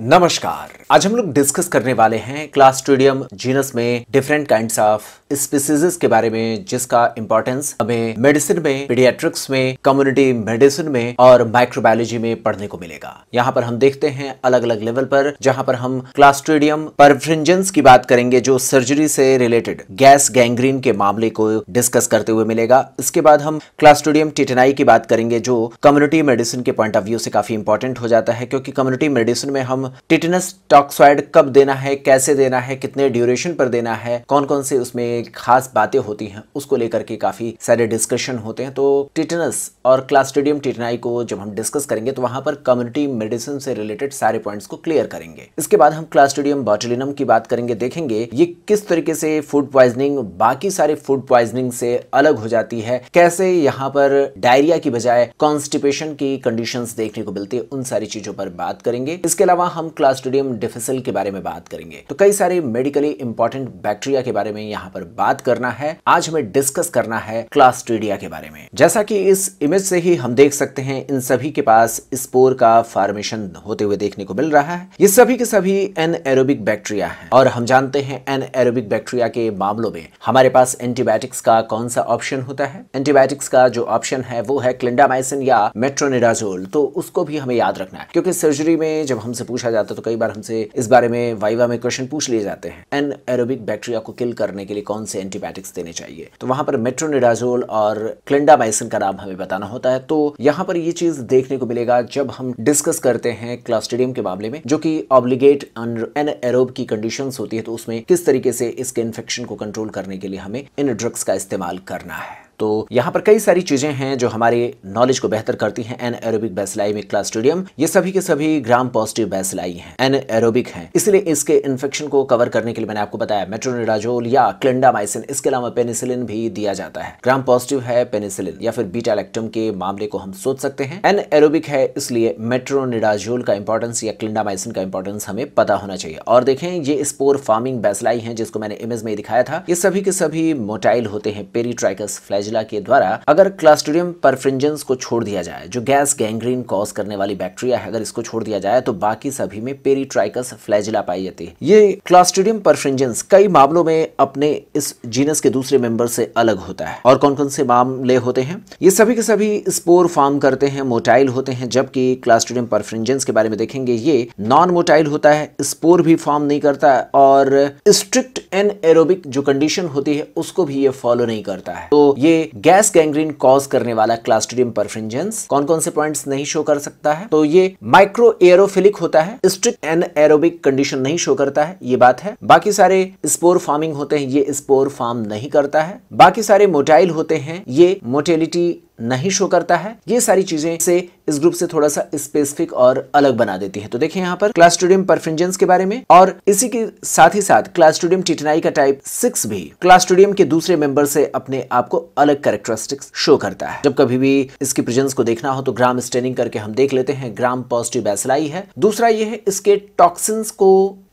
नमस्कार आज हम लोग डिस्कस करने वाले हैं क्लास्ट्रीडियम जीनस में डिफरेंट काइंड ऑफ स्पीसीज के बारे में जिसका इम्पोर्टेंस हमें मेडिसिन में पीडियाट्रिक्स में कम्युनिटी मेडिसिन में और माइक्रोबायोलॉजी में पढ़ने को मिलेगा यहाँ पर हम देखते हैं अलग अलग लेवल पर जहाँ पर हम क्लास्ट्रीडियम परफ्रिंजेंस की बात करेंगे जो सर्जरी से रिलेटेड गैस गैंग्रीन के मामले को डिस्कस करते हुए मिलेगा इसके बाद हम क्लास्ट्रीडियम टिटेनाई की बात करेंगे जो कम्युनिटी मेडिसिन के पॉइंट ऑफ व्यू से काफी इंपॉर्टेंट हो जाता है क्योंकि कम्युनिटी मेडिसिन में हम टिटनस टॉक्साइड कब देना है कैसे देना है कितने ड्यूरेशन पर देना है कौन कौन से उसमें खास बातें होती हैं उसको लेकर के काफी सारे डिस्कशन होते हैं तो टिटनस और क्लास्टिडियम टिटनाई को जब हम डिस्कस करेंगे तो वहां पर कम्युनिटी मेडिसिन से रिलेटेड सारे पॉइंट्स को क्लियर करेंगे इसके बाद हम क्लास्टिडियम बॉटलिनम की बात करेंगे देखेंगे ये किस तरीके से फूड प्वाइजनिंग बाकी सारे फूड प्वाइजनिंग से अलग हो जाती है कैसे यहाँ पर डायरिया की बजाय कॉन्स्टिपेशन की कंडीशन देखने को मिलती है उन सारी चीजों पर बात करेंगे इसके अलावा हम क्लास्ट्रीडियम डिफिसल के बारे में बात करेंगे तो कई सारे मेडिकली इंपॉर्टेंट बैक्टीरिया के बारे में यहाँ पर बात करना है आज हमें डिस्कस करना है क्लास्ट्रीडिया के बारे में जैसा कि इस इमेज से ही हम देख सकते हैं इन सभी के पास स्पोर का फॉर्मेशन होते हुए देखने को मिल रहा है ये सभी के सभी एन एरोबिक बैक्टीरिया है और हम जानते हैं एन एरोबिक बैक्टीरिया के मामलों में हमारे पास एंटीबायोटिक्स का कौन सा ऑप्शन होता है एंटीबायोटिक्स का जो ऑप्शन है वो है क्लिंडामाइसिन या मेट्रोनिडाजोल तो उसको भी हमें याद रखना है क्योंकि सर्जरी में जब हमसे पूछा पूछा जाता है तो कई बार हमसे इस बारे में वाइवा में क्वेश्चन पूछ लिए जाते हैं एन एरोबिक बैक्टीरिया को किल करने के लिए कौन से एंटीबायोटिक्स देने चाहिए तो वहां पर मेट्रोनिडाजोल और क्लेंडामाइसिन का नाम हमें बताना होता है तो यहाँ पर ये चीज देखने को मिलेगा जब हम डिस्कस करते हैं क्लास्टेडियम के मामले में जो कि ऑब्लिगेट एन एरोब की कंडीशन होती है तो उसमें किस तरीके से इसके इन्फेक्शन को कंट्रोल करने के लिए हमें इन ड्रग्स का इस्तेमाल करना है तो यहाँ पर कई सारी चीजें हैं जो हमारे नॉलेज को बेहतर करती हैं एन एरोबिक बैसलाई में स्टेडियम ये सभी के सभी ग्राम पॉजिटिव बैसलाई हैं एन एरोबिक हैं इसलिए इसके इन्फेक्शन को कवर करने के लिए मैंने आपको बताया मेट्रोनिडाजोल या क्लिंडामाइसिन इसके अलावा पेनिसिलिन भी दिया जाता है ग्राम पॉजिटिव है पेनिसिलिन या फिर बीटा के मामले को हम सोच सकते हैं एन एरोबिक है इसलिए मेट्रोनिडाजोल का इंपॉर्टेंस या क्लिंडामाइसिन का इंपॉर्टेंस हमें पता होना चाहिए और देखें ये स्पोर फार्मिंग बैसलाई है जिसको मैंने इमेज में दिखाया था ये सभी के सभी मोटाइल होते हैं पेरीट्राइकस फ्लैज फ्लैजिला के द्वारा अगर क्लास्ट्रीडियम परफ्रिंजेंस को छोड़ दिया जाए जो गैस गैंग्रीन कॉज करने वाली बैक्टीरिया है अगर इसको छोड़ दिया जाए तो बाकी सभी में पेरीट्राइकस फ्लैजिला पाई जाती है ये क्लास्ट्रीडियम परफ्रिंजेंस कई मामलों में अपने इस जीनस के दूसरे मेंबर से अलग होता है और कौन कौन से मामले होते हैं ये सभी के सभी स्पोर फॉर्म करते हैं मोटाइल होते हैं जबकि क्लास्ट्रीडियम परफ्रिंजेंस के बारे में देखेंगे ये नॉन मोटाइल होता है स्पोर भी फॉर्म नहीं करता और स्ट्रिक्ट एन एरोबिक जो कंडीशन होती है उसको भी ये फॉलो नहीं करता है तो ये गैस गैंग्रीन कॉज करने वाला क्लास्ट्रीडियम परफ्रिंजेंस कौन कौन से पॉइंट्स नहीं शो कर सकता है तो ये माइक्रो एरोफिलिक होता है स्ट्रिक्ट एंड एरोबिक कंडीशन नहीं शो करता है ये बात है बाकी सारे स्पोर फार्मिंग होते हैं ये स्पोर फार्म नहीं करता है बाकी सारे मोटाइल होते हैं ये मोटेलिटी नहीं शो करता है ये सारी चीजें से इस ग्रुप से थोड़ा सा स्पेसिफिक और अलग बना देती है तो देखिए यहाँ पर क्लास्टोडियम परफिंजेंस के बारे में और इसी के साथ ही साथ क्लास्टोडियम टिटनाई का टाइप सिक्स भी क्लास्टोडियम के दूसरे मेंबर से अपने आप को अलग कैरेक्टरिस्टिक्स शो करता है जब कभी भी इसकी प्रेजेंस को देखना हो तो ग्राम स्टेनिंग करके हम देख लेते हैं ग्राम पॉजिटिव एसलाई है दूसरा ये है इसके टॉक्सिन को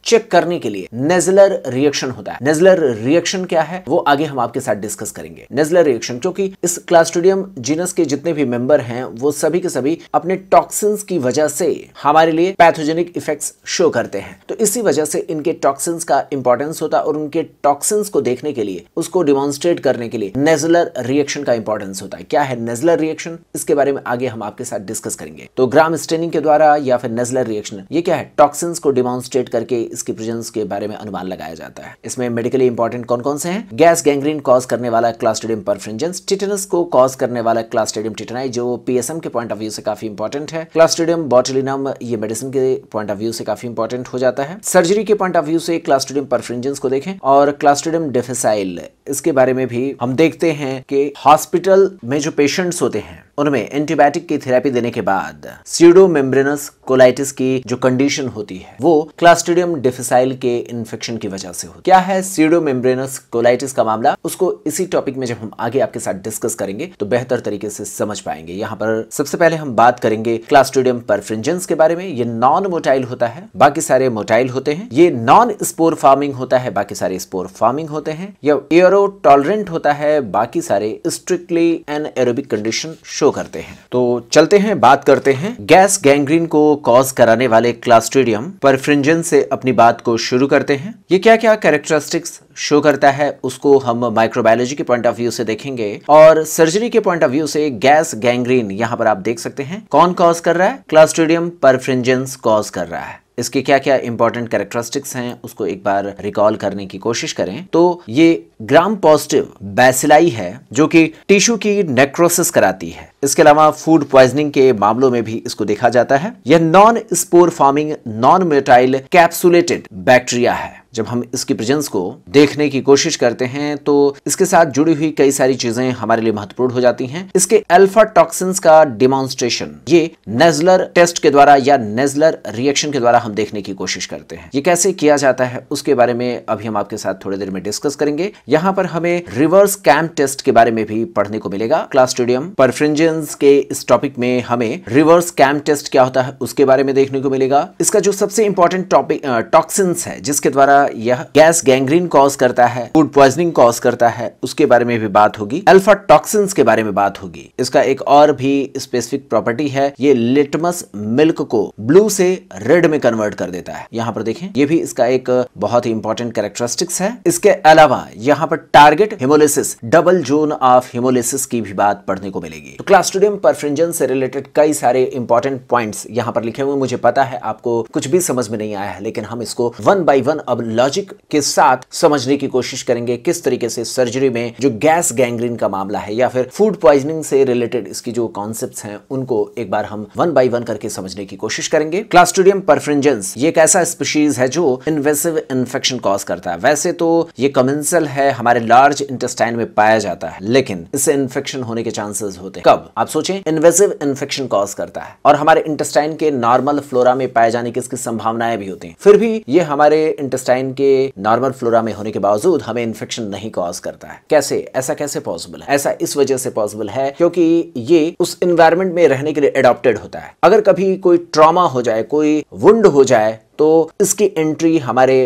चेक करने के लिए नेजलर रिएक्शन होता है नेजलर रिएक्शन क्या है वो आगे हम आपके साथ डिस्कस करेंगे नेजलर रिएक्शन क्योंकि इस क्लास्टोडियम जीनस के जितने भी मेंबर हैं वो सभी के सभी अपने टॉक्सिन्स की वजह से हमारे लिए पैथोजेनिक इफेक्ट्स शो करते हैं तो इसी वजह से इनके टॉक्सिन्स का इंपॉर्टेंस होता है और उनके टॉक्सिन्स को देखने के लिए उसको डिमॉन्स्ट्रेट करने के लिए नेजलर रिएक्शन का इंपॉर्टेंस होता है क्या है नेजलर रिएक्शन इसके बारे में आगे हम आपके साथ डिस्कस करेंगे तो ग्राम स्टेनिंग के द्वारा या फिर नेजलर रिएक्शन ये क्या है टॉक्सिन्स को डिमॉन्स्ट्रेट करके इसके प्रेजेंस के बारे में अनुमान लगाया जाता है इसमें मेडिकली इंपॉर्टेंट कौन कौन से हैं गैस गैंग्रीन कॉज करने वाला क्लास्टेडियम परफ्रिंजेंस टिटनस को कॉज करने वाला क्लास्टेडियम टिटनाई जो पीएसएम के पॉइंट ऑफ व्यू से काफी इंपॉर्टेंट है क्लास्टेडियम बॉटलिनम ये मेडिसिन के पॉइंट ऑफ व्यू से काफी इंपॉर्टेंट हो जाता है सर्जरी के पॉइंट ऑफ व्यू से क्लास्टेडियम परफ्रिंजेंस को देखें और क्लास्टेडियम डेफिसाइल इसके बारे में भी हम देखते हैं कि हॉस्पिटल में जो पेशेंट्स होते हैं उनमें एंटीबायोटिक की थेरेपी देने के बाद सीडोमेम्ब्रेनस कोलाइटिस की जो कंडीशन होती है वो क्लास्टिडियम डिफिसाइल के इन्फेक्शन की वजह से होती क्या है सीडोमेम्ब्रेनस कोलाइटिस का मामला उसको इसी टॉपिक में जब हम आगे आपके साथ डिस्कस करेंगे तो बेहतर तरीके से समझ पाएंगे यहाँ पर सबसे पहले हम बात करेंगे क्लास्टिडियम परफ्रिंजेंस के बारे में ये नॉन मोटाइल होता है बाकी सारे मोटाइल होते हैं ये नॉन स्पोर फार्मिंग होता है बाकी सारे स्पोर फार्मिंग होते हैं या एयरो टॉलरेंट होता है बाकी सारे strictly anaerobic condition show show करते हैं तो चलते हैं बात करते हैं गैस गैंग्रीन को कॉज कराने वाले क्लास्ट्रीडियम परफ्रिंजन से अपनी बात को शुरू करते हैं ये क्या क्या कैरेक्टरिस्टिक्स शो करता है उसको हम माइक्रोबायोलॉजी के पॉइंट ऑफ व्यू से देखेंगे और सर्जरी के पॉइंट ऑफ व्यू से गैस गैंग्रीन यहाँ पर आप देख सकते हैं कौन कॉज कर रहा है क्लास्ट्रीडियम परफ्रिंजेंस कॉज कर रहा है इसके क्या क्या इंपॉर्टेंट कैरेक्टरिस्टिक्स हैं उसको एक बार रिकॉल करने की कोशिश करें तो ये ग्राम पॉजिटिव बैसिलाई है जो कि टिश्यू की नेक्रोसिस कराती है इसके अलावा फूड प्वाइजनिंग के मामलों में भी इसको देखा जाता है यह non spore forming non motile capsulated bacteria है जब हम इसकी प्रेजेंस को देखने की कोशिश करते हैं तो इसके साथ जुड़ी हुई कई सारी चीजें हमारे लिए महत्वपूर्ण हो जाती हैं इसके अल्फा टॉक्सिन्स का डिमॉन्स्ट्रेशन ये नेजलर टेस्ट के द्वारा या नेजलर रिएक्शन के द्वारा हम देखने की कोशिश करते हैं ये कैसे किया जाता है उसके बारे में अभी हम आपके साथ थोड़ी देर में डिस्कस करेंगे यहाँ पर हमें रिवर्स कैम्प टेस्ट के बारे में भी पढ़ने को मिलेगा क्लास स्टेडियम परफ्रिंजेंस के इस टॉपिक में हमें रिवर्स कैम्प टेस्ट क्या होता है उसके बारे में देखने को मिलेगा इसका जो सबसे इंपॉर्टेंट टॉपिक टॉक्सिन्स है जिसके द्वारा का यह गैस गैंग्रीन कॉज करता है फूड प्वाइजनिंग कॉज करता है उसके बारे में भी बात होगी अल्फा टॉक्सिन के बारे में बात होगी इसका एक और भी स्पेसिफिक प्रॉपर्टी है ये लिटमस मिल्क को ब्लू से रेड में कन्वर्ट कर देता है यहाँ पर देखें ये भी इसका एक बहुत ही इंपॉर्टेंट कैरेक्टरिस्टिक्स है इसके अलावा यहाँ पर target haemolysis double zone of haemolysis की भी बात पढ़ने को मिलेगी तो क्लास्टोडियम परफ्रिंजन से रिलेटेड कई सारे इंपॉर्टेंट पॉइंट्स यहाँ पर लिखे हुए मुझे पता है आपको कुछ भी समझ में नहीं आया है लेकिन हम इसको वन बाई वन अब लॉजिक के साथ समझने की कोशिश करेंगे किस तरीके से सर्जरी में जो गैस गैंग्रीन का मामला है या फिर फूड प्वाइजनिंग से रिलेटेड इसकी जो कॉन्सेप्ट हैं उनको एक बार हम वन बाई वन करके समझने की कोशिश करेंगे क्लास्टोडियम परफ्रेंजेंस ये एक ऐसा स्पीशीज है जो इन्वेसिव इन्फेक्शन कॉज करता है वैसे तो ये कमेंसल है हमारे लार्ज इंटेस्टाइन में पाया जाता है लेकिन इससे इन्फेक्शन होने के चांसेस होते हैं कब आप सोचें इन्वेसिव इन्फेक्शन कॉज करता है और हमारे इंटेस्टाइन के नॉर्मल फ्लोरा में पाए जाने की इसकी संभावनाएं भी होती हैं फिर भी ये हमारे इंटेस्टाइन स्टेमिन के नॉर्मल फ्लोरा में होने के बावजूद हमें इन्फेक्शन नहीं कॉज करता है कैसे ऐसा कैसे पॉसिबल है ऐसा इस वजह से पॉसिबल है क्योंकि ये उस इन्वायरमेंट में रहने के लिए एडॉप्टेड होता है अगर कभी कोई ट्रामा हो जाए कोई वुंड हो जाए तो इसकी एंट्री हमारे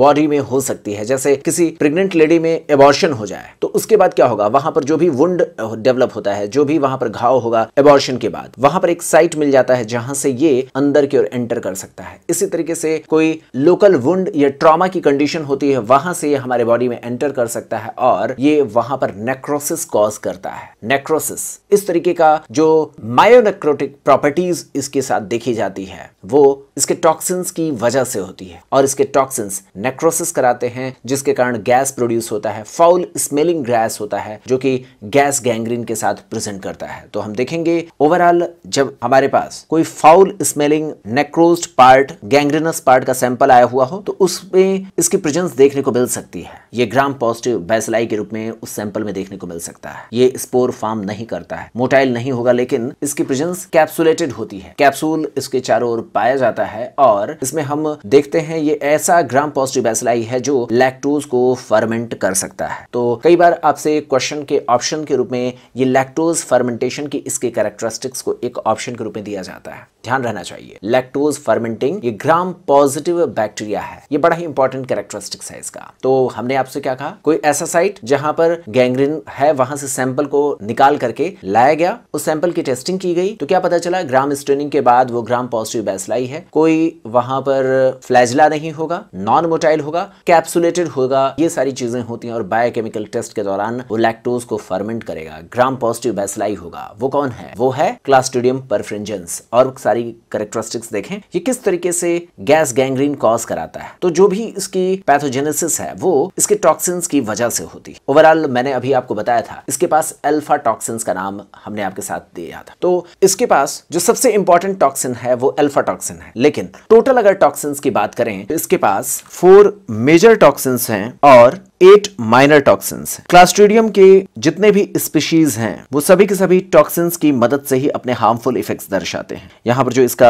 बॉडी में हो सकती है जैसे किसी प्रेग्नेंट लेडी में एबॉर्शन हो जाए तो उसके बाद क्या होगा वहां पर जो भी वुंड डेवलप होता है जो भी वहां पर घाव होगा एबॉर्शन के बाद वहां पर एक साइट मिल जाता है जहां से ये अंदर की ओर एंटर कर सकता है इसी तरीके से कोई लोकल वुंड या ट्रॉमा की कंडीशन होती है वहां से ये हमारे बॉडी में एंटर कर सकता है और ये वहां पर नेक्रोसिस कॉज करता है नेक्रोसिस इस तरीके का जो मायोनेक्रोटिक प्रॉपर्टीज इसके साथ देखी जाती है वो इसके टॉक्सिन्स की वजह से होती है और इसके टॉक्सिन्स नेक्रोसिस कराते हैं जिसके कारण गैस प्रोड्यूस होता है फाउल स्मेलिंग गैस होता है जो कि गैस गैंग्रीन के साथ प्रेजेंट करता है तो हम देखेंगे ओवरऑल जब हमारे पास कोई foul smelling necrosed part gangrenous part का सैंपल आया हुआ हो तो उसमें इसकी प्रेजेंस देखने को मिल सकती है ये ग्राम पॉजिटिव बैसलाई के रूप में उस सैंपल में देखने को मिल सकता है ये स्पोर फार्म नहीं करता है मोटाइल नहीं होगा लेकिन इसकी प्रेजेंस कैप्सुलेटेड होती है कैप्सूल इसके चारों ओर पाया जाता है और इसमें हम देखते हैं ये ऐसा ग्राम पॉजिटिव पॉजिटिव बैसिलाई है जो लैक्टोज को फर्मेंट कर सकता है तो कई बार आपसे क्वेश्चन के ऑप्शन के रूप में ये लैक्टोज फर्मेंटेशन की इसके कैरेक्टरिस्टिक्स को एक ऑप्शन के रूप में दिया जाता है ध्यान रहना चाहिए लैक्टोज फर्मेंटिंग ये ग्राम पॉजिटिव बैक्टीरिया है ये बड़ा ही इंपॉर्टेंट कैरेक्टरिस्टिक्स है इसका तो हमने आपसे क्या कहा कोई ऐसा साइट जहां पर गैंग्रीन है वहां से सैंपल को निकाल करके लाया गया उस सैंपल की टेस्टिंग की गई तो क्या पता चला ग्राम स्ट्रेनिंग के बाद वो ग्राम पॉजिटिव बैसलाई है कोई वहां पर फ्लैजला नहीं होगा नॉन मोटाइल होगा कैप्सुलेटेड होगा ये सारी चीजें होती हैं और बायोकेमिकल टेस्ट के दौरान वो लैक्टोज को फर्मेंट करेगा ग्राम पॉजिटिव बैसलाई होगा वो कौन है वो है क्लास्टोडियम परफ्रेंजेंस और सारी सारी करेक्टरिस्टिक्स देखें ये किस तरीके से गैस गैंग्रीन कॉज कराता है तो जो भी इसकी पैथोजेनेसिस है वो इसके टॉक्सिन्स की वजह से होती है ओवरऑल मैंने अभी आपको बताया था इसके पास एल्फा टॉक्सिन्स का नाम हमने आपके साथ दिया था तो इसके पास जो सबसे इंपॉर्टेंट टॉक्सिन है वो एल्फा टॉक्सिन है लेकिन टोटल अगर टॉक्सिन्स की बात करें तो इसके पास फोर मेजर टॉक्सिन्स हैं और एट माइनर टॉक्सिन्स क्लास्ट्रीडियम के जितने भी स्पीशीज हैं वो सभी के सभी टॉक्सिन्स की मदद से ही अपने हार्मफुल इफेक्ट्स दर्शाते हैं यहाँ पर जो इसका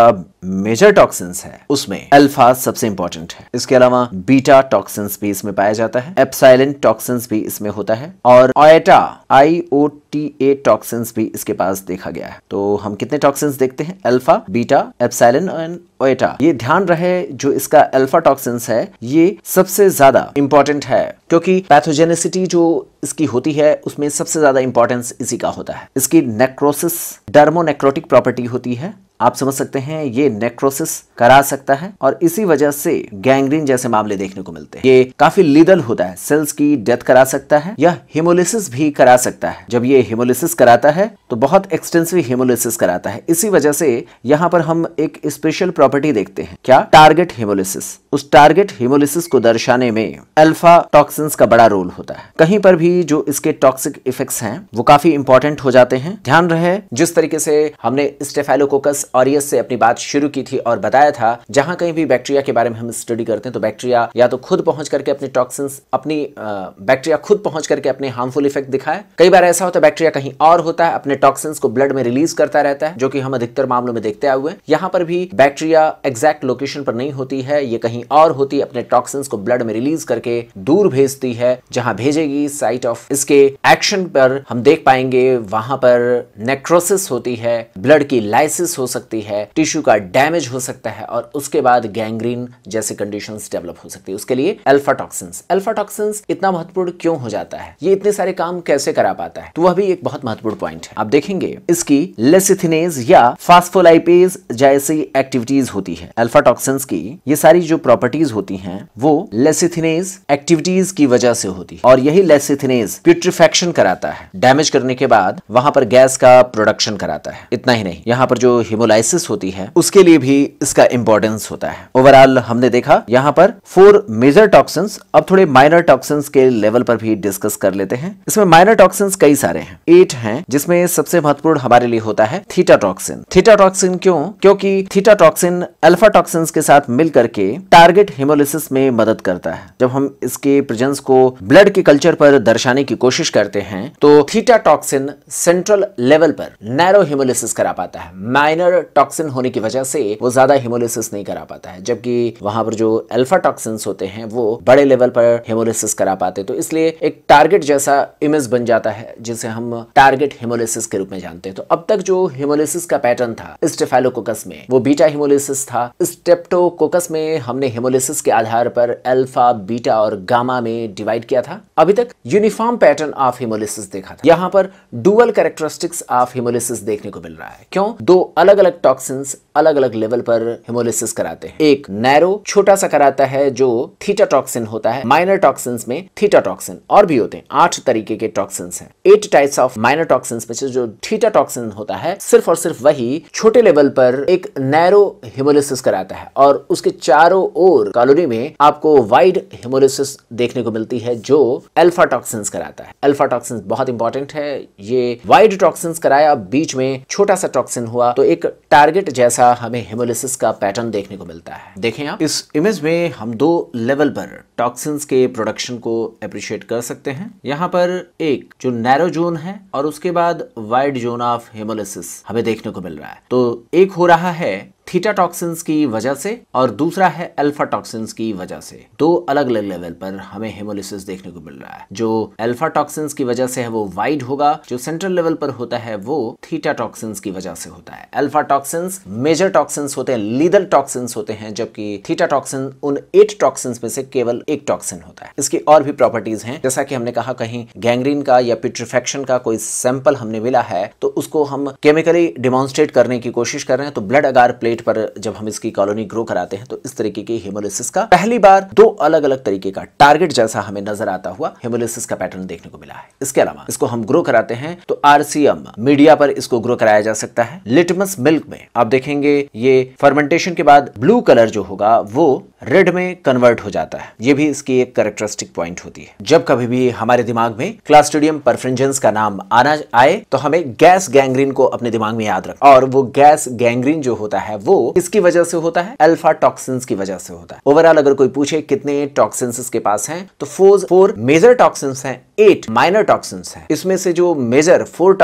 मेजर टॉक्सिन्स है उसमें अल्फा सबसे इंपॉर्टेंट है इसके अलावा बीटा टॉक्सिन्स भी इसमें पाया जाता है एप्साइलेंट टॉक्सिन्स भी इसमें होता है और ओएटा आई ओ फोर्टी एट भी इसके पास देखा गया है तो हम कितने टॉक्सिन देखते हैं alpha beta epsilon and iota ये ध्यान रहे जो इसका अल्फा टॉक्सिन है ये सबसे ज्यादा इंपॉर्टेंट है क्योंकि पैथोजेनिसिटी जो इसकी होती है उसमें सबसे ज्यादा इंपॉर्टेंस इसी का होता है इसकी नेक्रोसिस डर्मोनेक्रोटिक प्रॉपर्टी होती है आप समझ सकते हैं ये नेक्रोसिस करा सकता है और इसी वजह से गैंग्रीन जैसे मामले देखने को मिलते हैं ये काफी लीदल होता है सेल्स की डेथ करा सकता है या हिमोलिसिस भी करा सकता है जब ये हिमोलिसिस कराता है तो बहुत एक्सटेंसिव हिमोलिसिस कराता है इसी वजह से यहाँ पर हम एक स्पेशल प्रॉपर्टी देखते हैं क्या टारगेट हिमोलिसिस उस टारगेट हिमोलिसिस को दर्शाने में अल्फा टॉक्सिन्स का बड़ा रोल होता है कहीं पर भी जो इसके टॉक्सिक इफेक्ट्स हैं वो काफी इंपॉर्टेंट हो जाते हैं ध्यान रहे जिस तरीके से हमने स्टेफेलोकोकस ऑरियस से अपनी बात शुरू की थी और बताया था जहां कहीं भी बैक्टीरिया के बारे में हम स्टडी करते हैं तो बैक्टीरिया या तो खुद पहुंच करके अपने टॉक्सिन्स अपनी बैक्टीरिया खुद पहुंच करके अपने हार्मफुल इफेक्ट दिखाए कई बार ऐसा होता है बैक्टीरिया कहीं और होता है अपने टॉक्सिन्स को ब्लड में रिलीज करता रहता है जो कि हम अधिकतर मामलों में देखते आए हुए यहाँ पर भी बैक्टीरिया एग्जैक्ट लोकेशन पर नहीं होती है ये कहीं और होती है अपने टॉक्सिन्स को ब्लड में रिलीज करके दूर भेजती है जहां भेजेगी साइट ऑफ इसके एक्शन पर हम देख पाएंगे वहां पर नेक्रोसिस होती है ब्लड की लाइसिस हो सकती सकती है टिश्यू का डैमेज हो सकता है और उसके बाद गैंग्रीन जैसे कंडीशन डेवलप हो सकती है उसके लिए एल्फाटॉक्सिन एल्फाटॉक्सिन इतना महत्वपूर्ण क्यों हो जाता है ये इतने सारे काम कैसे करा पाता है तो वह भी एक बहुत महत्वपूर्ण पॉइंट है आप देखेंगे इसकी लेसिथिनेज या फास्फोलाइपेज जैसी एक्टिविटीज होती है एल्फाटॉक्सिन की ये सारी जो प्रॉपर्टीज होती हैं वो लेसिथिनेज एक्टिविटीज की वजह से होती है और यही लेसिथिनेज प्यूट्रिफेक्शन कराता है डैमेज करने के बाद वहां पर गैस का प्रोडक्शन कराता है इतना ही नहीं यहाँ पर जो हिमोला हेमोलाइसिस होती है उसके लिए भी इसका इंपॉर्टेंस होता है ओवरऑल हमने देखा यहाँ पर फोर मेजर टॉक्सिन अब थोड़े माइनर टॉक्सिन के लेवल पर भी डिस्कस कर लेते हैं इसमें माइनर टॉक्सिन कई सारे हैं एट हैं जिसमें सबसे महत्वपूर्ण हमारे लिए होता है थीटा टॉक्सिन थीटा टॉक्सिन क्यों क्योंकि थीटा टॉक्सिन अल्फा टॉक्सिन के साथ मिलकर के टारगेट हिमोलिसिस में मदद करता है जब हम इसके प्रेजेंस को ब्लड के कल्चर पर दर्शाने की कोशिश करते हैं तो थीटा टॉक्सिन सेंट्रल लेवल पर नैरो हिमोलिसिस करा पाता है माइनर पर टॉक्सिन होने की वजह से वो ज्यादा हिमोलिसिस नहीं करा पाता है जबकि वहां पर जो अल्फा टॉक्सिन होते हैं वो बड़े लेवल पर हिमोलिसिस करा पाते तो इसलिए एक टारगेट जैसा इमेज बन जाता है जिसे हम टारगेट हिमोलिसिस के रूप में जानते हैं तो अब तक जो हिमोलिसिस का पैटर्न था स्टेफेलोकोकस में वो बीटा हिमोलिसिस था स्टेप्टोकोकस में हमने हिमोलिसिस के आधार पर अल्फा बीटा और गामा में डिवाइड किया था अभी तक यूनिफॉर्म पैटर्न ऑफ हिमोलिसिस देखा था यहाँ पर डुअल कैरेक्टरिस्टिक्स ऑफ हिमोलिसिस देखने को मिल रहा है क्यों दो अलग अलग टॉक्सिन्स अलग अलग लेवल पर हिमोलिसिस कराते हैं एक नैरो छोटा सा कराता है जो थीटा टॉक्सिन होता है माइनर टॉक्सिन्स में थीटा टॉक्सिन और भी होते हैं आठ तरीके के टॉक्सिन्स हैं eight types of minor toxins में जो थीटा टॉक्सिन होता है सिर्फ और सिर्फ वही छोटे लेवल पर एक नैरो हिमोलिसिस कराता है और उसके चारों ओर कॉलोनी में आपको वाइड हिमोलिसिस देखने को मिलती है जो अल्फा टॉक्सिन्स कराता है अल्फा टॉक्सिन बहुत इंपॉर्टेंट है ये वाइड टॉक्सिन्स कराया बीच में छोटा सा टॉक्सिन हुआ तो एक टारगेट जैसा हमें हेमोलिसिस का पैटर्न देखने को मिलता है देखें आप इस इमेज में हम दो लेवल पर टॉक्सिन्स के प्रोडक्शन को अप्रिशिएट कर सकते हैं यहाँ पर एक जो नैरो जोन है और उसके बाद वाइड जोन ऑफ हेमोलिसिस हमें देखने को मिल रहा है तो एक हो रहा है थीटा टॉक्सिन्स की वजह से और दूसरा है अल्फा टॉक्सिन्स की वजह से दो अलग अलग लेवल पर हमें हेमोलिसिस देखने को मिल रहा है जो अल्फा टॉक्सिन्स की वजह से है वो वाइड होगा जो सेंट्रल लेवल पर होता है वो थीटा टॉक्सिन्स की वजह से होता है अल्फा टॉक्सिन्स मेजर टॉक्सिन्स होते हैं लीदल टॉक्सिन्स होते हैं जबकि थीटा टॉक्सिन उन एट टॉक्सिन्स में से केवल एक टॉक्सिन होता है इसकी और भी प्रॉपर्टीज हैं जैसा कि हमने कहा कहीं गैंग्रीन का या पिट्रिफेक्शन का कोई सैंपल हमने मिला है तो उसको हम केमिकली डिमॉन्स्ट्रेट करने की कोशिश कर रहे हैं तो ब्लड अगार प्लेट पर जब हम इसकी कॉलोनी ग्रो कराते हैं तो इस तरीके की हेमोलिसिस का पहली बार दो अलग अलग तरीके का टारगेट जैसा हमें नजर आता हुआ हेमोलिसिस का पैटर्न देखने को मिला है इसके अलावा इसको हम ग्रो कराते हैं तो आरसीएम मीडिया पर इसको ग्रो कराया जा सकता है लिटमस मिल्क में आप देखेंगे ये फर्मेंटेशन के बाद ब्लू कलर जो होगा वो रेड में कन्वर्ट हो जाता है ये ये भी इसकी एक करेक्टरिस्टिक पॉइंट होती है जब कभी भी हमारे दिमाग में क्लास्टोडियम परफ्रिंजेंस का नाम आना आए तो हमें गैस गैंग्रीन को अपने दिमाग में याद रख और वो गैस गैंग्रीन जो होता है वो इसकी वजह से होता है अल्फा टॉक्सिन्स की वजह से होता है ओवरऑल अगर कोई पूछे कितने टॉक्सिन्स के पास हैं तो फोर मेजर टॉक्सिन्स हैं एट माइनर टॉक्सिन है इसमें से जो मेजर फोर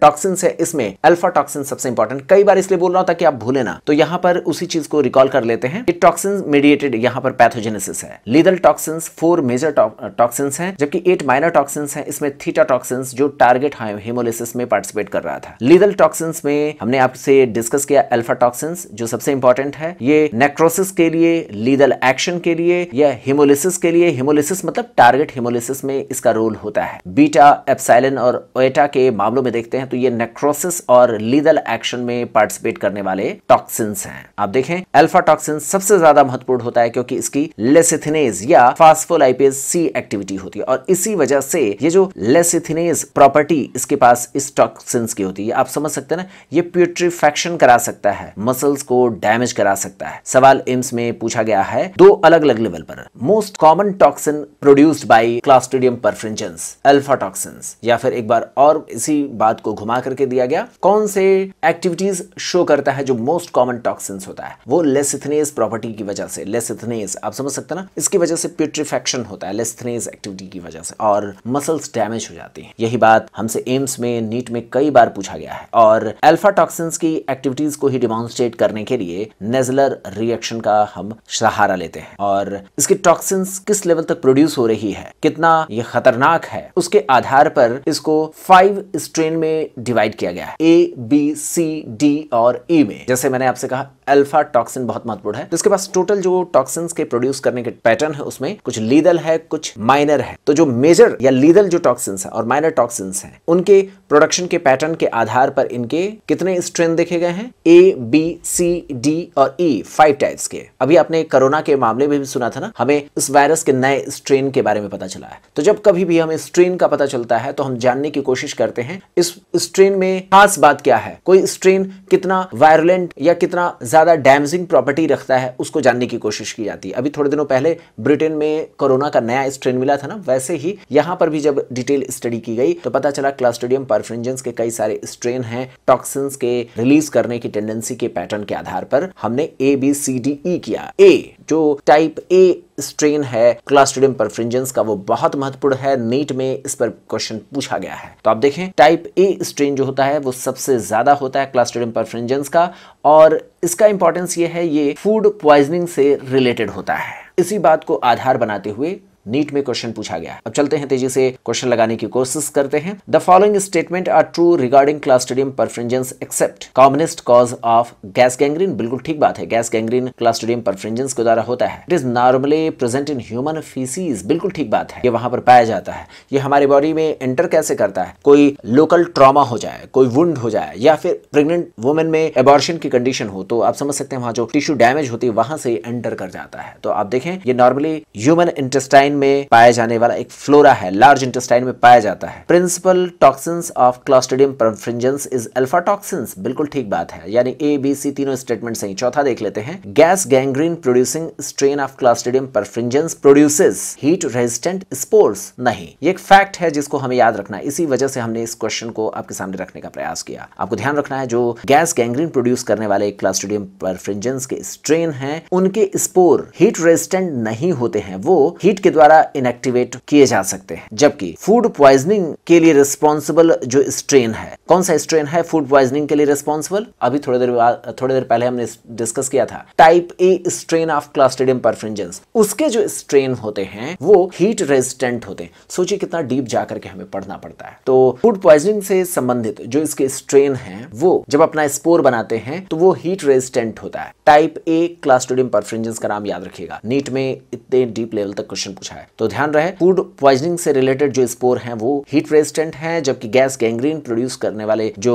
टॉक्सिन है इसमें अल्फा टॉक्सिन सबसे इंपॉर्टेंट कई बार इसलिए बोल रहा हूं ताकि आप भूले ना तो यहाँ पर उसी चीज को रिकॉल कर लेते हैं टॉक्सिन मेडिएटेड यहाँ पर पैथोजेनेसिस है lethal toxin four major toxin है जबकि एट माइनर टॉक्सिन है इसमें थीटा टॉक्सिन जो टारगेट हेमोलिसिस में पार्टिसिपेट कर रहा था लीदल टॉक्सिन में हमने आपसे डिस्कस किया अल्फा टॉक्सिन जो सबसे इंपॉर्टेंट है ये नेक्रोसिस के लिए लीदल एक्शन के लिए या हिमोलिसिस के लिए हिमोलिसिस मतलब टारगेट हिमोलिसिस में इसका रोल रोल होता है बीटा एप्साइलन और ओएटा के मामलों में देखते हैं तो ये नेक्रोसिस और लीदल एक्शन में पार्टिसिपेट करने वाले टॉक्सिन्स हैं आप देखें अल्फा टॉक्सिन सबसे ज्यादा महत्वपूर्ण होता है क्योंकि इसकी लेसिथिनेज या फास्फोल सी एक्टिविटी होती है और इसी वजह से ये जो लेसिथिनेज प्रॉपर्टी इसके पास इस टॉक्सिन की होती है आप समझ सकते हैं ना ये प्यूट्रीफेक्शन करा सकता है मसल्स को डैमेज करा सकता है सवाल एम्स में पूछा गया है दो अलग अलग लेवल पर most common toxin produced by Clostridium perfringens alpha toxin या फिर एक बार और इसी बात को घुमा करके दिया गया कौन से एक्टिविटीज शो करता है जो मोस्ट कॉमन टॉक्सिन होता है वो लेसिथनेस प्रॉपर्टी की वजह से लेसिथनेस आप समझ सकते ना इसकी वजह से प्यूट्रिफेक्शन होता है लेसिथनेस एक्टिविटी की वजह से और मसल्स डैमेज हो जाती है यही बात हमसे एम्स में नीट में कई बार पूछा गया है और अल्फा टॉक्सिन की एक्टिविटीज को ही डिमॉन्स्ट्रेट करने के लिए नेजलर रिएक्शन का हम सहारा लेते हैं और इसकी टॉक्सिन किस लेवल तक प्रोड्यूस हो रही है कितना यह खतरनाक खतरनाक है उसके आधार पर इसको फाइव स्ट्रेन में डिवाइड किया गया है ए बी सी डी और ई e में जैसे मैंने आपसे कहा अल्फा टॉक्सिन बहुत महत्वपूर्ण है जिसके तो पास टोटल जो टॉक्सिन के प्रोड्यूस करने के पैटर्न है उसमें कुछ लीदल है कुछ माइनर है तो जो मेजर या लीदल जो टॉक्सिन है और माइनर टॉक्सिन है उनके प्रोडक्शन के पैटर्न के आधार पर इनके कितने स्ट्रेन देखे गए हैं ए बी सी डी और ई फाइव टाइप्स के अभी आपने कोरोना के मामले में भी सुना था ना हमें इस वायरस के नए स्ट्रेन के बारे में पता चला है तो जब कभी भी भी हमें स्ट्रेन का पता चलता है तो हम जानने की कोशिश करते हैं इस स्ट्रेन में खास बात क्या है कोई स्ट्रेन कितना वायरलेंट या कितना ज्यादा डैमेजिंग प्रॉपर्टी रखता है उसको जानने की कोशिश की जाती है अभी थोड़े दिनों पहले ब्रिटेन में कोरोना का नया स्ट्रेन मिला था ना वैसे ही यहाँ पर भी जब डिटेल स्टडी की गई तो पता चला क्लास्टोडियम परफ्रिंजेंस के कई सारे स्ट्रेन हैं टॉक्सिन्स के रिलीज करने की टेंडेंसी के पैटर्न के आधार पर हमने A B C D E किया ए जो टाइप ए स्ट्रेन है क्लास्ट्रिडियम परफ्रिंजेंस का वो बहुत महत्वपूर्ण है नीट में इस पर क्वेश्चन पूछा गया है तो आप देखें टाइप ए स्ट्रेन जो होता है वो सबसे ज्यादा होता है क्लास्ट्रिडियम परफ्रिंजेंस का और इसका इंपॉर्टेंस ये है ये फूड प्वाइजनिंग से रिलेटेड होता है इसी बात को आधार बनाते हुए नीट में क्वेश्चन पूछा गया अब चलते हैं तेजी से क्वेश्चन लगाने की कोशिश करते हैं the following statement are true regarding Clostridium perfringens except commonest cause of gas gangrene बिल्कुल ठीक बात है गैस गैंग्रीन क्लास्टोडियम परफ्रेंजेंस के द्वारा होता है it is normally present in human faeces बिल्कुल ठीक बात है ये वहां पर पाया जाता है ये हमारी बॉडी में एंटर कैसे करता है कोई लोकल ट्रॉमा हो जाए कोई वुंड हो जाए या फिर प्रेग्नेंट वुमेन में एबॉर्शन की कंडीशन हो तो आप समझ सकते हैं वहां जो टिश्यू डैमेज होती है वहां से एंटर कर जाता है तो आप देखें ये नॉर्मली ह्यूमन इंटेस्टाइन में पाया जाने वाला एक फ्लोरा है लार्ज इंटेस्टाइन में पाया जाता है principal toxins of Clostridium perfringens is alpha toxins बिल्कुल ठीक बात है यानी ए बी सी तीनों स्टेटमेंट सही चौथा देख लेते हैं gas gangrene producing strain of Clostridium perfringens produces heat resistant spores नहीं ये एक फैक्ट है जिसको हमें याद रखना है इसी वजह से हमने इस क्वेश्चन को आपके सामने रखने का प्रयास किया आपको ध्यान रखना है जो गैस गैंग्रीन प्रोड्यूस करने वाले क्लास्टोडियम परफ्रिंजेंस के स्ट्रेन हैं उनके स्पोर हीट रेजिस्टेंट नहीं होते हैं वो हीट के द्वारा द्वारा इनएक्टिवेट किए जा सकते हैं जबकि फूड प्वाइजनिंग के लिए रिस्पॉन्सिबल जो स्ट्रेन है कौन सा स्ट्रेन है फूड प्वाइजनिंग के लिए रिस्पॉन्सिबल अभी थोड़ी देर थोड़ी देर पहले हमने डिस्कस किया था type A strain of Clostridium perfringens उसके जो स्ट्रेन होते हैं वो हीट रेजिस्टेंट होते हैं सोचिए कितना डीप जाकर के हमें पढ़ना पड़ता है तो फूड प्वाइजनिंग से संबंधित जो इसके स्ट्रेन है वो जब अपना स्पोर बनाते हैं तो वो हीट रेजिस्टेंट होता है टाइप ए क्लास्टोडियम परफ्रिंजेंस का नाम याद रखिएगा नीट में इतने डीप लेवल तक क्वेश्चन अच्छा है तो ध्यान रहे फूड प्वाइजनिंग से रिलेटेड जो स्पोर हैं वो हीट रेजिस्टेंट हैं जबकि गैस गैंग्रीन प्रोड्यूस करने वाले जो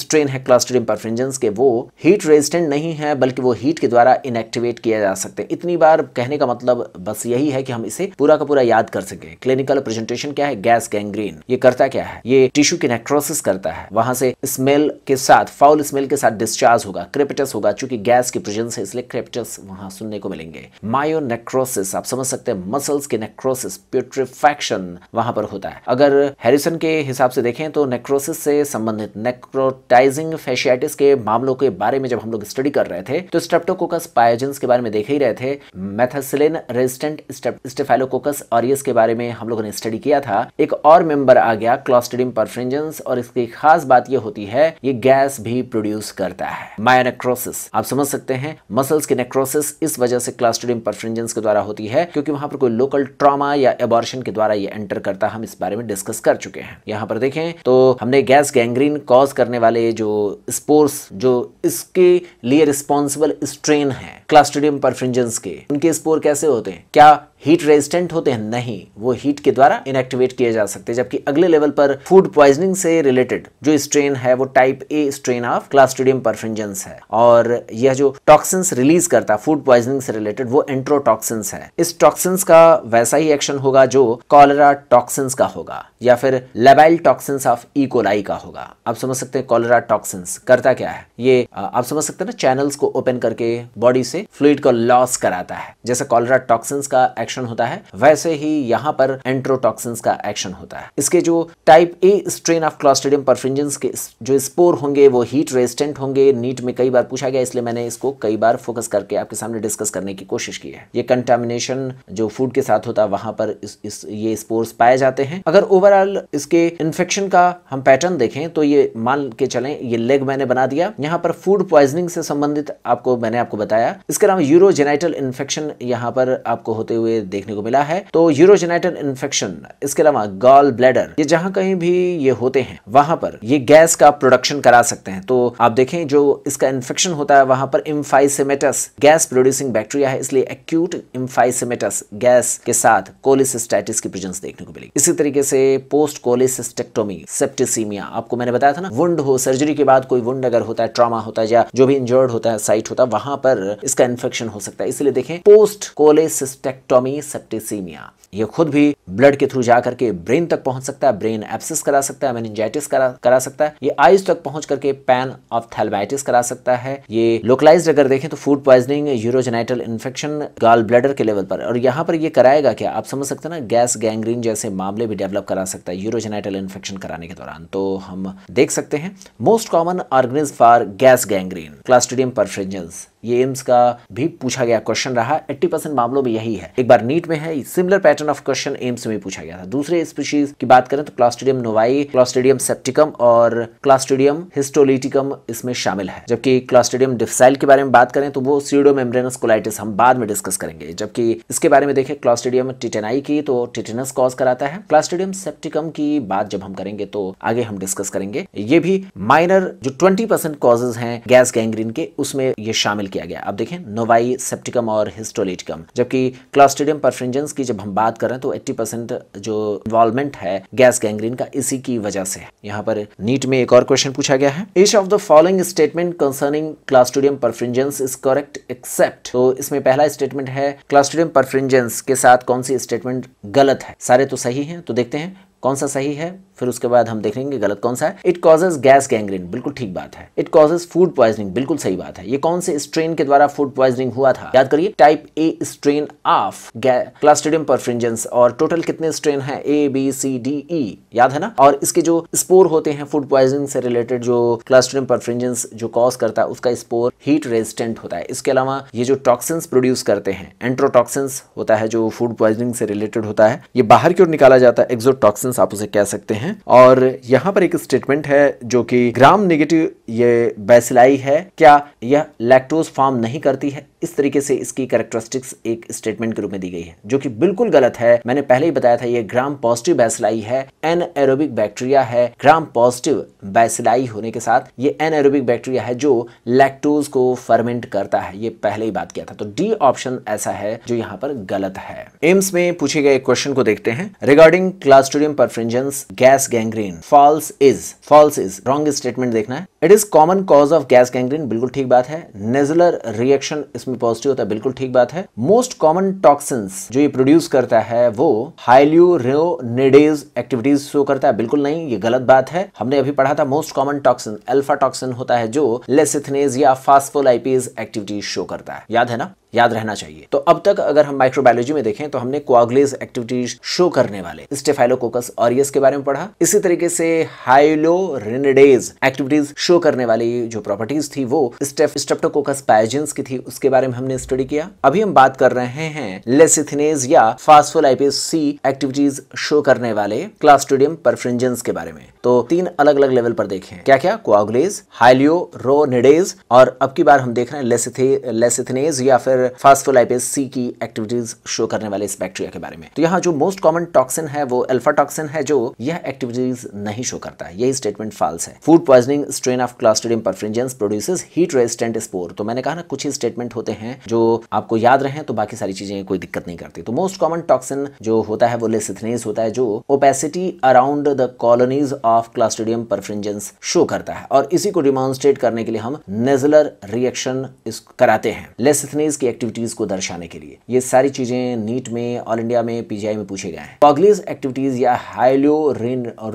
स्ट्रेन है क्लास्ट्रिडियम परफिंजेंस के वो हीट रेजिस्टेंट नहीं है बल्कि वो हीट के द्वारा इनएक्टिवेट किया जा सकते हैं इतनी बार कहने का मतलब बस यही है कि हम इसे पूरा का पूरा याद कर सके क्लिनिकल प्रेजेंटेशन क्या है गैस गैंग्रीन ये करता क्या है ये टिश्यू की नेक्रोसिस करता है वहां से स्मेल के साथ फाउल स्मेल के साथ डिस्चार्ज होगा क्रिपिटस होगा चूंकि गैस की प्रेजेंस है इसलिए क्रिपिटस वहां सुनने को मिलेंगे मायोनेक्रोसिस आप समझ सकते हैं मसल्स के नेक्रोसिस प्यूट्रिफैक्शन वहां पर होता है अगर हैरिसन के हिसाब से देखें तो नेक्रोसिस से संबंधित नेक्रोटाइजिंग फेशियाटिस के मामलों के बारे में जब हम लोग स्टडी कर रहे थे तो स्ट्रेप्टोकोकस पायोजेंस के बारे में देख ही रहे थे मेथासिलिन रेजिस्टेंट स्टेफेलोकोकस ऑरियस के बारे में हम लोगों ने स्टडी किया था एक और मेंबर आ गया क्लॉस्टिडियम परफ्रिंजेंस और इसकी खास बात यह होती है ये गैस भी प्रोड्यूस करता है मायोनेक्रोसिस आप समझ सकते हैं मसल्स की नेक्रोसिस इस वजह से क्लॉस्टिडियम परफ्रिंजेंस के द्वारा होती है क्योंकि वहां पर कोई लोकल सर्वाइकल ट्रॉमा या एबॉर्शन के द्वारा ये एंटर करता हम इस बारे में डिस्कस कर चुके हैं यहाँ पर देखें तो हमने गैस गैंग्रीन कॉज करने वाले जो स्पोर्स जो इसके लिए रिस्पॉन्सिबल स्ट्रेन है क्लास्टोडियम परफ्रिंजेंस के उनके स्पोर कैसे होते हैं क्या हीट रेजिस्टेंट होते हैं नहीं वो हीट के द्वारा इनएक्टिवेट किए जा सकते हैं जबकि अगले लेवल पर फूड पॉइजनिंग से रिलेटेड जो स्ट्रेन है वो type A strain of Clostridium perfringens है और यह जो टॉक्सिन्स रिलीज करता है फूड पॉइजनिंग से रिलेटेड वो एंट्रोटॉक्सिन्स है इस टॉक्सिन्स का वैसा ही एक्शन होगा जो कॉलरा टॉक्सिन्स का होगा या फिर लेबाइल टॉक्सिन्स ऑफ इकोलाई का होगा आप समझ सकते हैं कॉलरा टॉक्सिन्स करता क्या है ये आप समझ सकते हैं ना चैनल्स को ओपन करके बॉडी से फ्लूड को लॉस कराता है जैसे कॉलरा टॉक्सिन्स का एक्शन होता है वैसे ही यहाँ पर एंट्रोटॉक्सिन्स का एक्शन होता है इसके जो type A strain of Clostridium perfringens के जो स्पोर होंगे वो हीट रेजिस्टेंट होंगे नीट में कई बार पूछा गया इसलिए मैंने इसको कई बार फोकस करके आपके सामने डिस्कस करने की कोशिश की है ये कंटामिनेशन जो फूड के साथ होता है वहां पर इस, इस ये स्पोर्स पाए जाते हैं अगर ओवरऑल इसके इन्फेक्शन का हम पैटर्न देखें तो ये मान के चलें ये लेग मैंने बना दिया यहाँ पर फूड प्वाइजनिंग से संबंधित आपको मैंने आपको बताया इसके अलावा यूरोजेनाइटल इन्फेक्शन यहाँ पर आपको होते हुए देखने को मिला है तो यूरोजेनाइटल इन्फेक्शन इसके अलावा गॉल ब्लैडर ये जहां कहीं भी ये होते हैं वहां पर ये गैस का प्रोडक्शन करा सकते हैं तो आप देखें जो इसका इन्फेक्शन होता है वहां पर इम्फाइसेमेटस गैस प्रोड्यूसिंग बैक्टीरिया है इसलिए एक्यूट इम्फाइसेमेटस गैस के साथ कोलिसिस्टाइटिस की प्रेजेंस देखने को मिली इसी तरीके से पोस्ट कोलिसिस्टेक्टोमी सेप्टिसीमिया आपको मैंने बताया था ना वुंड हो सर्जरी के बाद कोई वुंड अगर होता है ट्रामा होता है या जो भी इंजर्ड होता है साइट होता है वहां पर इसका इन्फेक्शन हो सकता है इसलिए देखें पोस्ट कोलेसिस्टेक्टोमी में सेप्टिसीमिया ये खुद भी ब्लड के थ्रू जाकर के ब्रेन तक पहुंच सकता है ब्रेन एप्सिस करा सकता है मेनिंजाइटिस करा करा सकता है ये आईज तक पहुंच करके पैन ऑफ थैलमाइटिस करा सकता है ये लोकलाइज अगर देखें तो food poisoning urogenital infection gall bladder के लेवल पर और यहाँ पर ये कराएगा क्या आप समझ सकते हैं ना गैस गैंग्रीन जैसे मामले भी डेवलप करा सकता है यूरोजेनाइटल इन्फेक्शन कराने के दौरान तो हम देख सकते हैं most common organism for gas gangrene Clostridium perfringens ये एम्स का भी पूछा गया क्वेश्चन रहा 80 परसेंट मामलों में यही है एक बार नीट में है similar pattern of question AIIMS में पूछा गया था दूसरे स्पीशीज की बात करें तो क्लास्टिडियम नोवाई क्लास्टिडियम सेप्टिकम और क्लास्टिडियम हिस्टोलिटिकम इसमें शामिल है जबकि क्लास्टिडियम डिफसाइल के बारे में बात करें तो वो सीडो मेम्ब्रेनस कोलाइटिस हम बाद में डिस्कस करेंगे जबकि इसके बारे में देखें क्लास्टिडियम टिटेनाई की तो टिटेनस कॉज कराता है क्लास्टिडियम सेप्टिकम की बात जब हम करेंगे तो आगे हम डिस्कस करेंगे ये भी माइनर जो twenty percent causes gas gangrene के उसमें ये शामिल किया गया अब देखें नोवाई सेप्टिकम और हिस्टोलेटिकम जबकि क्लास्ट्रीडियम परफ्रिंजेंस की जब हम बात करें तो 80 परसेंट जो इन्वॉल्वमेंट है गैस गैंग्रीन का इसी की वजह से है यहाँ पर नीट में एक और क्वेश्चन पूछा गया है each of the following statement concerning Clostridium perfringens is correct except तो इसमें पहला स्टेटमेंट है क्लास्ट्रीडियम परफ्रिंजेंस के साथ कौन सी स्टेटमेंट गलत है सारे तो सही है तो देखते हैं कौन सा सही है फिर उसके बाद हम देखेंगे गलत कौन सा है इट कॉजेज गैस गैंग्रीन बिल्कुल ठीक बात है इट कॉजेज फूड प्वाइजनिंग बिल्कुल सही बात है ये कौन से स्ट्रेन के द्वारा फूड प्वाइजनिंग हुआ था याद करिए type A strain of Clostridium perfringens और टोटल कितने स्ट्रेन है A B C D E याद है ना और इसके जो स्पोर होते हैं फूड पॉइजनिंग से रिलेटेड जो क्लास्टेडियम परफ्रिंजेंस जो कॉज करता है उसका स्पोर हीट रेजिस्टेंट होता है इसके अलावा ये जो टॉक्सिन्स प्रोड्यूस करते हैं एंट्रोटॉक्सिन्स होता है जो फूड प्वाइजनिंग से रिलेटेड होता है ये बाहर की ओर निकाला जाता है एक्जोटॉक्सिन्स आप उसे कह सकते हैं हैं और यहाँ पर एक स्टेटमेंट है जो कि ग्राम नेगेटिव ये बैसिलाई है क्या यह लैक्टोज फार्म नहीं करती है इस तरीके से इसकी कैरेक्टरिस्टिक्स एक स्टेटमेंट के रूप में दी गई है जो कि बिल्कुल गलत है मैंने पहले ही बताया था ये ग्राम पॉजिटिव बैसिलाई है एन एरोबिक बैक्टीरिया है ग्राम पॉजिटिव बैसिलाई होने के साथ ये एन एरोबिक बैक्टीरिया है जो लैक्टोज को फर्मेंट करता है ये पहले ही बात किया था तो डी ऑप्शन ऐसा है जो यहाँ पर गलत है एम्स में पूछे गए क्वेश्चन को देखते हैं regarding Clostridium perfringens gas gangrene false is false is wrong statement देखना है it is common cause of gas gangrene बिल्कुल ठीक बात है नेजुलर रिएक्शन इसमें इसमें पॉजिटिव होता है बिल्कुल ठीक बात है मोस्ट कॉमन टॉक्सिन्स जो ये प्रोड्यूस करता है वो हाइल्यूरोनिडेज एक्टिविटीज शो करता है बिल्कुल नहीं ये गलत बात है हमने अभी पढ़ा था most common toxin alpha toxin होता है जो लेसिथनेज या फास्फोलाइपेज एक्टिविटीज शो करता है याद है ना याद रहना चाहिए तो अब तक अगर हम माइक्रोबायोलॉजी में देखें तो हमने क्वाग्लेज एक्टिविटीज शो करने वाले स्टेफाइलोकोकस ऑरियस के बारे में पढ़ा इसी तरीके से हाइलो रिनेडेज एक्टिविटीज शो करने वाली जो प्रॉपर्टीज थी वो स्टेप्टोकोकस पायजेंस की थी उसके बारे में हमने स्टडी किया अभी हम बात कर रहे हैं लेसिथिनेज या फास्फोलाइपेज सी एक्टिविटीज शो करने वाले क्लास्टोडियम परफ्रिंजेंस के बारे में तो तीन अलग अलग लेवल पर देखें क्या क्या हाइलियो रोनेडेज और अब की बार हम देख रहे हैं लेसिथिनेज या फिर और फास्फोलाइपेज सी की एक्टिविटीज शो करने वाले इस बैक्टीरिया के बारे में तो यहाँ जो मोस्ट कॉमन टॉक्सिन है वो अल्फा टॉक्सिन है जो यह एक्टिविटीज नहीं शो करता है यही स्टेटमेंट फॉल्स है food poisoning strain of Clostridium perfringens produces heat resistant spore तो मैंने कहा ना कुछ ही स्टेटमेंट होते हैं जो आपको याद रहे तो बाकी सारी चीजें कोई दिक्कत नहीं करती तो मोस्ट कॉमन टॉक्सिन जो होता है वो लेसिथनेस होता है जो opacity around the colonies of Clostridium perfringens show करता है और इसी को डिमॉन्स्ट्रेट करने के लिए हम नेजलर रिएक्शन कराते हैं लेसिथनेस की एक्टिविटीज़ को दर्शाने के लिए ये सारी चीज़ें नीट में ऑल इंडिया में पीजीआई में पूछे गए हैं पॉगलिस एक्टिविटीज़ या हाइलो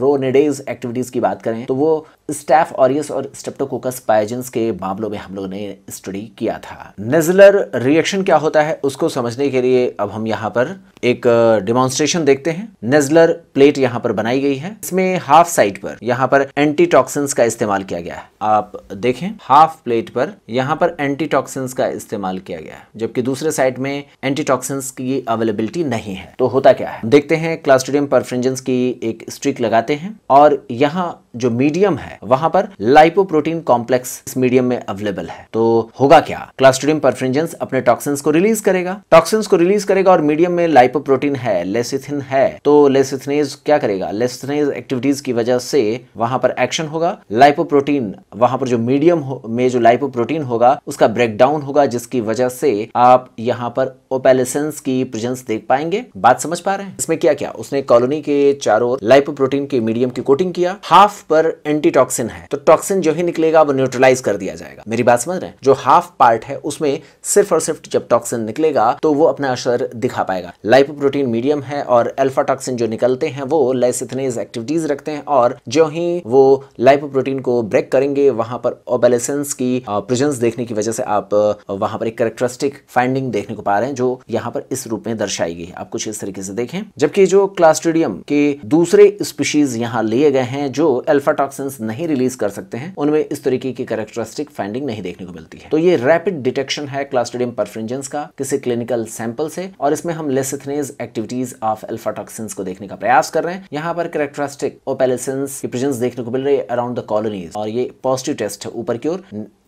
रोनेडेज एक्टिविटीज़ की बात करें तो वो स्टैफ ऑरियस और स्टेप्टोकोकस पायजेंस के मामलों में हम लोगों ने स्टडी किया था नेजलर रिएक्शन क्या होता है उसको समझने के लिए अब हम यहाँ पर एक डिमॉन्स्ट्रेशन देखते हैं नेजलर प्लेट यहाँ पर बनाई गई है इसमें हाफ साइड पर यहाँ पर एंटीटॉक्सिन्स का इस्तेमाल किया गया है आप देखें हाफ प्लेट पर यहाँ पर एंटीटॉक्सिन्स का इस्तेमाल किया गया है जबकि दूसरे साइड में एंटीटॉक्सिन्स की अवेलेबिलिटी नहीं है तो होता क्या है देखते हैं क्लास्टोडियम परफ्रेंजेंस की एक स्ट्रिक लगाते हैं और यहाँ जो मीडियम है वहां पर लाइपोप्रोटीन कॉम्प्लेक्स इस मीडियम में अवेलेबल है तो होगा क्या क्लास्ट्रोडियम परफ्रिंजेंस अपने टॉक्सिन को रिलीज करेगा टॉक्सिन को रिलीज करेगा और मीडियम में लाइपोप्रोटीन है लेसिथिन है तो लेसिथनेज क्या करेगा लेसिथनेज एक्टिविटीज की वजह से वहां पर एक्शन होगा लाइपोप्रोटीन वहां पर जो मीडियम में जो लाइपोप्रोटीन होगा उसका ब्रेकडाउन होगा जिसकी वजह से आप यहाँ पर ओपेलेसेंस की प्रेजेंस देख पाएंगे बात समझ पा रहे हैं इसमें क्या क्या उसने कॉलोनी के चारों लाइपोप्रोटीन के मीडियम की कोटिंग किया हाफ पर एंटीटॉक्सिन है तो टॉक्सिन जो ही निकलेगा वो न्यूट्रलाइज कर दिया जाएगा मेरी बात समझ रहे हैं जो हाफ पार्ट है उसमें सिर्फ और सिर्फ जब टॉक्सिन निकलेगा तो वो अपना असर दिखा पाएगा लाइपोप्रोटीन मीडियम है और अल्फा टॉक्सिन जो निकलते हैं वो लाइसिथनेज एक्टिविटीज रखते हैं और जो ही वो लाइपोप्रोटीन को ब्रेक करेंगे वहां पर ओबेलेसेंस की प्रेजेंस देखने की वजह से आप वहां पर एक करेक्टरिस्टिक फाइंडिंग देखने को पा रहे हैं जो यहाँ पर इस रूप में दर्शाई गई है आप कुछ इस तरीके से देखें जबकि जो क्लास्ट्रीडियम के दूसरे स्पीशीज यहाँ लिए गए हैं जो अल्फा टॉक्सिन्स नहीं रिलीज कर सकते हैं उनमें इस तरीके की कैरेक्टरिस्टिक फाइंडिंग नहीं देखने को मिलती है तो ये रैपिड डिटेक्शन है क्लास्टोडियम परफ्रिंजेंस का किसी क्लिनिकल सैंपल से और इसमें हम lecithinase activities of alpha toxins को देखने का प्रयास कर रहे हैं यहाँ पर कैरेक्टरिस्टिक ओपेलिसेंस की प्रेजेंस देखने को मिल रही है अराउंड द कॉलोनीज और ये पॉजिटिव टेस्ट है ऊपर की ओर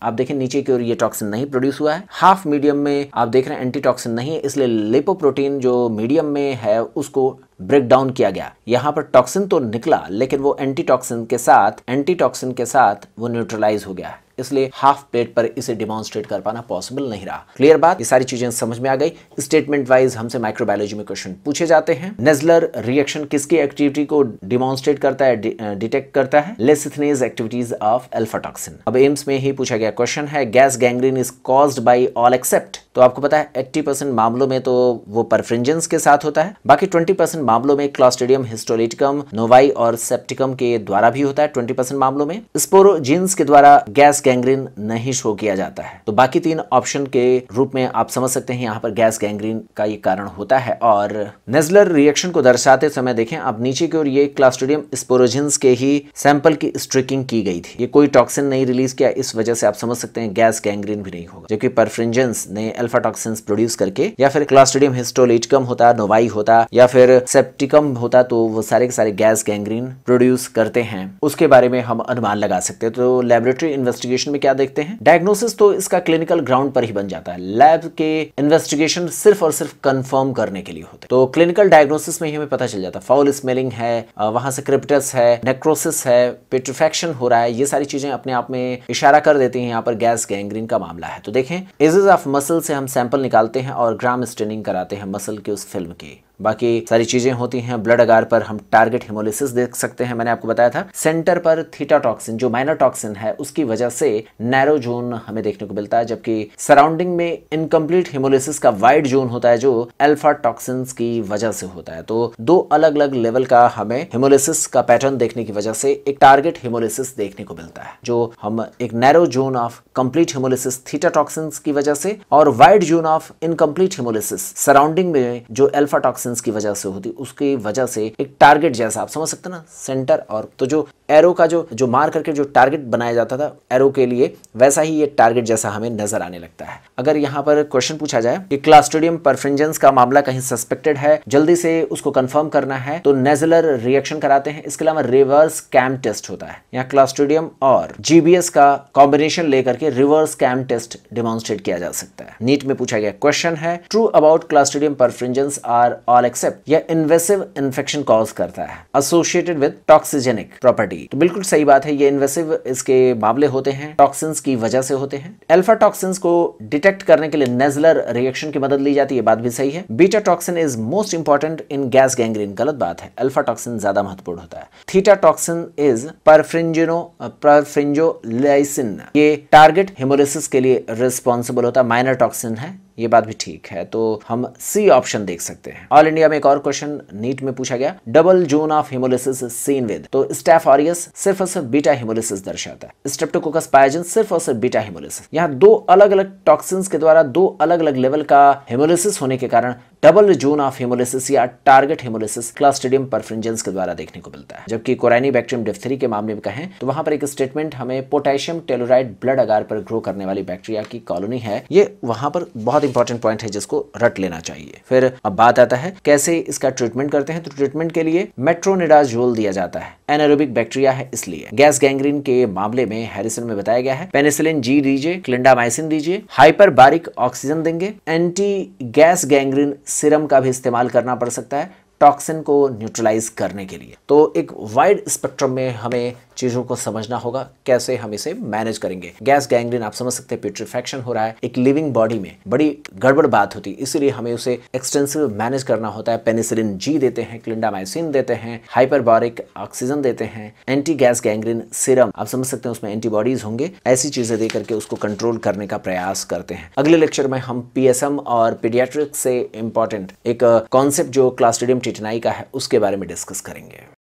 आप देखें नीचे की ओर ये टॉक्सिन नहीं प्रोड्यूस हुआ है हाफ मीडियम में आप देख रहे हैं एंटीटॉक्सिन नहीं है इसलिए लिपोप्रोटीन जो मीडियम में है उसको ब्रेक डाउन किया गया यहाँ पर टॉक्सिन तो निकला लेकिन वो एंटीटॉक्सिन के साथ एंटीटॉक्सिन के साथ वो न्यूट्रलाइज हो गया है इसलिए हाफ प्लेट पर इसे डिमॉन्स्ट्रेट कर पाना पॉसिबल नहीं रहा क्लियर बात ये सारी चीजें समझ में आ गई स्टेटमेंट वाइज हमसे माइक्रोबायोलॉजी में क्वेश्चन पूछे जाते हैं नेजलर रिएक्शन किसकी एक्टिविटी को डिमॉन्स्ट्रेट करता है डिटेक्ट करता है लेसिथनेज एक्टिविटीज ऑफ एल्फाटॉक्सिन अब एम्स में ही पूछा गया क्वेश्चन है gas gangrene is cause by all except तो आपको पता है 80 परसेंट मामलों में तो वो परफ्रिंजेंस के साथ होता है बाकी 20 परसेंट मामलों में क्लॉस्टेडियम हिस्टोलिटिकम नोवाई और सेप्टिकम के द्वारा भी होता है 20 परसेंट मामलों में स्पोरोजीन्स के द्वारा गैस गैंग्रीन नहीं शो किया जाता है तो बाकी तीन ऑप्शन के रूप में आप समझ सकते हैं यहाँ पर गैस गैंग्रीन का ये कारण होता है और नेजलर रिएक्शन को दर्शाते समय देखें आप नीचे की ओर ये क्लास्टोडियम स्पोरोजिन के ही सैंपल की स्ट्रिकिंग की गई थी ये कोई टॉक्सिन नहीं रिलीज किया इस वजह से आप समझ सकते हैं गैस गैंग्रीन भी नहीं होगा जबकि परफ्रिंजेंस ने अल्फा टॉक्सिन प्रोड्यूस करके या फिर क्लास्टोडियम हिस्टोलिटकम होता नोवाई होता या फिर सेप्टिकम होता तो वो सारे के सारे गैस गैंग्रीन प्रोड्यूस करते हैं उसके बारे में हम अनुमान लगा सकते हैं तो लेबोरेटरी इन्वेस्टिगेशन इन्वेस्टिगेशन में क्या देखते हैं डायग्नोसिस तो इसका क्लिनिकल ग्राउंड पर ही बन जाता है लैब के इन्वेस्टिगेशन सिर्फ और सिर्फ कंफर्म करने के लिए होते हैं तो क्लिनिकल डायग्नोसिस में ही हमें पता चल जाता है फाउल स्मेलिंग है वहां से क्रिप्टस है नेक्रोसिस है पेट्रोफेक्शन हो रहा है ये सारी चीजें अपने आप में इशारा कर देती है यहाँ पर गैस गैंग्रीन का मामला है तो देखें इजेज ऑफ मसल से हम सैंपल निकालते हैं और ग्राम स्टेनिंग कराते हैं मसल के उस फिल्म की बाकी सारी चीजें होती हैं ब्लड अगार पर हम टारगेट हिमोलिसिस देख सकते हैं मैंने आपको बताया था सेंटर पर थीटा टॉक्सिन जो माइनर टॉक्सिन है उसकी वजह से नैरो जोन हमें देखने को मिलता है जबकि सराउंडिंग में इनकम्प्लीट हिमोलिसिस का वाइड जोन होता है जो अल्फा टॉक्सिन की वजह से होता है तो दो अलग अलग लेवल का हमें हिमोलिसिस का पैटर्न देखने की वजह से एक टारगेट हिमोलिसिस देखने को मिलता है जो हम एक narrow zone of complete hemolysis theta toxin की वजह से और wide zone of incomplete hemolysis surrounding में जो एल्फा टॉक्सिन एक्शंस की वजह से होती उसकी वजह से एक टारगेट जैसा आप समझ सकते ना सेंटर और तो जो एरो का जो जो मार करके जो टारगेट बनाया जाता था एरो के लिए वैसा ही ये टारगेट जैसा हमें नजर आने लगता है अगर यहाँ पर क्वेश्चन पूछा जाए कि क्लास्टोडियम परफ्रेंजेंस का मामला कहीं सस्पेक्टेड है जल्दी से उसको कंफर्म करना है तो नेजलर रिएक्शन कराते हैं इसके अलावा रिवर्स कैम टेस्ट होता है यहाँ क्लास्टोडियम और जीबीएस का कॉम्बिनेशन लेकर के रिवर्स कैम टेस्ट डिमॉन्स्ट्रेट किया जा सकता है नीट में पूछा गया क्वेश्चन है true about Clostridium perfringens are all all except यह इन्वेसिव इन्फेक्शन कॉज करता है एसोसिएटेड विद टॉक्सीजेनिक प्रॉपर्टी तो बिल्कुल सही बात है ये इन्वेसिव इसके मामले होते हैं टॉक्सिन्स की वजह से होते हैं अल्फा टॉक्सिन्स को डिटेक्ट करने के लिए नेजलर रिएक्शन की मदद ली जाती है बात भी सही है beta toxin is most important in gas gangrene गलत बात है अल्फा टॉक्सिन ज्यादा महत्वपूर्ण होता है थीटा टॉक्सिन इज परफ्रिंजिनो परफ्रिंजोलाइसिन ये टारगेट हिमोलिसिस के लिए रिस्पॉन्सिबल होता है माइनर टॉक्सिन है ये बात भी ठीक है तो हम सी ऑप्शन देख सकते हैं ऑल इंडिया में एक और क्वेश्चन नीट में पूछा गया double zone of hemolysis seen with तो स्टेफ ऑरियस सिर्फ और सिर्फ बीटा हिमोलिसिस दर्शाता है स्ट्रेप्टोकोकस पायजन सिर्फ और सिर्फ बीटा हिमोलिसिस यहाँ दो अलग अलग टॉक्सिन्स के द्वारा दो अलग अलग लेवल का हिमोलिसिस होने के कारण डबल जोन ऑफ हेमोलिसिस या टारगेट हेमोलिसिस क्लास्टेडियम परफ्रिंजेंस के द्वारा देखने को मिलता है जबकि कोरानी बैक्ट्रियम डिफ्थरी के मामले में कहें तो वहां पर एक स्टेटमेंट हमें पोटेशियम टेलोराइड ब्लड अगार पर ग्रो करने वाली बैक्टीरिया की कॉलोनी है ये वहां पर बहुत इंपॉर्टेंट पॉइंट है जिसको रट लेना चाहिए फिर अब बात आता है कैसे इसका ट्रीटमेंट करते हैं तो ट्रीटमेंट के लिए मेट्रोनिडाजोल दिया जाता है एनारोबिक बैक्टीरिया है इसलिए गैस गैंग्रीन के मामले में हैरिसन में बताया गया है पेनिसिलिन जी दीजिए क्लिंडामाइसिन दीजिए हाइपर बारिक ऑक्सीजन देंगे एंटी गैस गैंग्रीन सिरम का भी इस्तेमाल करना पड़ सकता है टॉक्सिन को न्यूट्रलाइज करने के लिए तो एक वाइड स्पेक्ट्रम में हमें चीज़ों को समझना होगा कैसे हम इसे मैनेज करेंगे गैस गैंग्रीन आप समझ सकते हैं प्यूट्रिफेक्शन हो रहा है एक लिविंग बॉडी में बड़ी गड़बड़ बात होती है इसीलिए हमें उसे एक्सटेंसिव मैनेज करना होता है पेनिसिलिन जी देते हैं क्लिंडामाइसिन देते हैं हाइपरबॉरिक ऑक्सीजन देते हैं एंटी गैस गैंग्रीन सिरम आप समझ सकते हैं उसमें एंटीबॉडीज होंगे ऐसी चीजें देकर के उसको कंट्रोल करने का प्रयास करते हैं अगले लेक्चर में हम पीएसएम और पीडियाट्रिक से इंपॉर्टेंट एक कॉन्सेप्ट जो क्लास्टिडियम टिटनाई का है उसके बारे में डिस्कस करेंगे